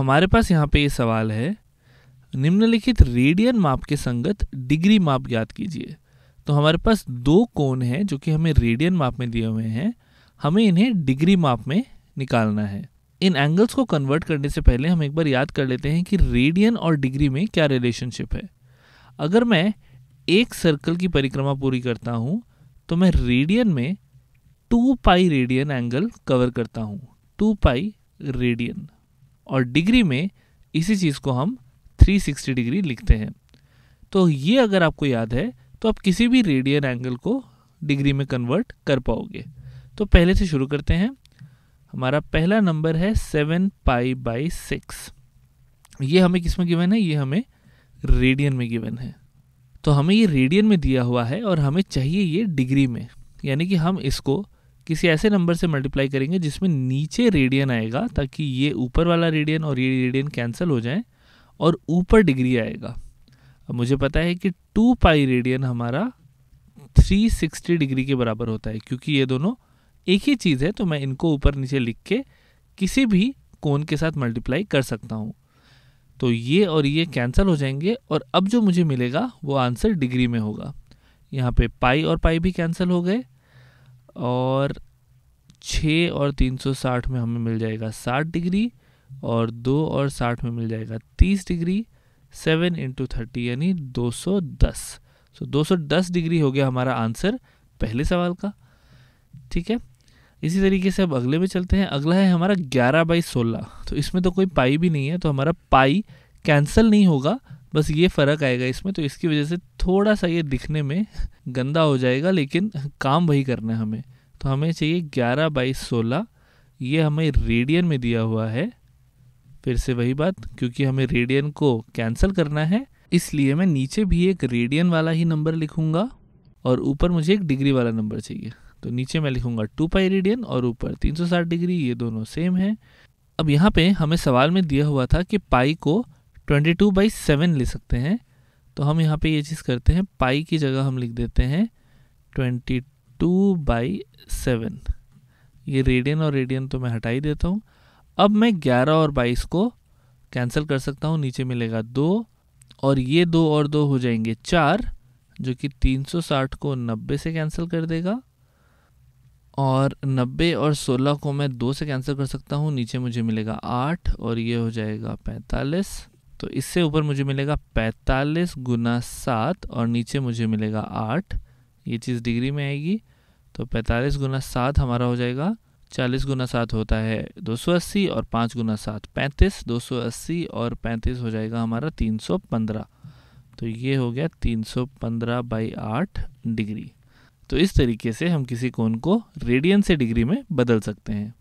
हमारे पास यहाँ पे ये सवाल है निम्नलिखित रेडियन माप के संगत डिग्री माप ज्ञात कीजिए तो हमारे पास दो कोण हैं जो कि हमें रेडियन माप में दिए हुए हैं हमें इन्हें डिग्री माप में निकालना है इन एंगल्स को कन्वर्ट करने से पहले हम एक बार याद कर लेते हैं कि रेडियन और डिग्री में क्या रिलेशनशिप है अगर मैं एक सर्कल की परिक्रमा पूरी करता हूँ तो मैं रेडियन में two pi radian angle cover करता हूँ टू पाई रेडियन और डिग्री में इसी चीज़ को हम 360 डिग्री लिखते हैं तो ये अगर आपको याद है तो आप किसी भी रेडियन एंगल को डिग्री में कन्वर्ट कर पाओगे तो पहले से शुरू करते हैं हमारा पहला नंबर है सेवन पाई बाई सिक्स ये हमें किस में गिवन है ये हमें रेडियन में गिवन है तो हमें ये रेडियन में दिया हुआ है और हमें चाहिए ये डिग्री में यानी कि हम इसको किसी ऐसे नंबर से मल्टीप्लाई करेंगे जिसमें नीचे रेडियन आएगा ताकि ये ऊपर वाला रेडियन और ये रेडियन कैंसिल हो जाए और ऊपर डिग्री आएगा अब मुझे पता है कि टू पाई रेडियन हमारा 360 डिग्री के बराबर होता है क्योंकि ये दोनों एक ही चीज़ है तो मैं इनको ऊपर नीचे लिख के किसी भी कोन के साथ मल्टीप्लाई कर सकता हूँ तो ये और ये कैंसिल हो जाएंगे और अब जो मुझे मिलेगा वो आंसर डिग्री में होगा यहाँ पे पाई और पाई भी कैंसिल हो गए और छः और तीन सौ साठ में हमें मिल जाएगा साठ डिग्री और दो और साठ में मिल जाएगा तीस डिग्री सेवन इंटू थर्टी यानी दो सौ दस सो दो सौ दस डिग्री हो गया हमारा आंसर पहले सवाल का ठीक है इसी तरीके से अब अगले में चलते हैं अगला है हमारा ग्यारह बाई सोलह तो इसमें तो कोई पाई भी नहीं है तो हमारा पाई कैंसिल नहीं होगा बस ये फ़र्क आएगा इसमें तो इसकी वजह से थोड़ा सा ये दिखने में गंदा हो जाएगा लेकिन काम वही करना है हमें तो हमें चाहिए ग्यारह बाई सोलह ये हमें रेडियन में दिया हुआ है फिर से वही बात क्योंकि हमें रेडियन को कैंसिल करना है इसलिए मैं नीचे भी एक रेडियन वाला ही नंबर लिखूँगा और ऊपर मुझे एक डिग्री वाला नंबर चाहिए तो नीचे मैं लिखूँगा टू पाई रेडियन और ऊपर 360 डिग्री ये दोनों सेम है अब यहाँ पे हमें सवाल में दिया हुआ था कि पाई को ट्वेंटी टू बाई सेवन ले सकते हैं तो हम यहाँ पे ये चीज़ करते हैं पाई की जगह हम लिख देते हैं ट्वेंटी टू बाई सेवन ये रेडियन और रेडियन तो मैं हटा ही देता हूँ अब मैं ग्यारह और बाईस को कैंसिल कर सकता हूँ नीचे मिलेगा दो और ये दो और दो हो जाएंगे चार जो कि तीन सौ साठ को नब्बे से कैंसिल कर देगा और नब्बे और सोलह को मैं दो से कैंसिल कर सकता हूँ नीचे मुझे मिलेगा आठ और ये हो जाएगा पैंतालीस तो इससे ऊपर मुझे मिलेगा पैंतालीस गुना सात और नीचे मुझे मिलेगा आठ ये चीज़ डिग्री में आएगी तो पैंतालीस गुना सात हमारा हो जाएगा चालीस गुना सात होता है दो सौ अस्सी और पाँच गुना सात पैंतीस दो सौ अस्सी और पैंतीस हो जाएगा हमारा तीन सौ पंद्रह तो ये हो गया तीन सौ पंद्रह बाई आठ डिग्री तो इस तरीके से हम किसी कोण को रेडियन से डिग्री में बदल सकते हैं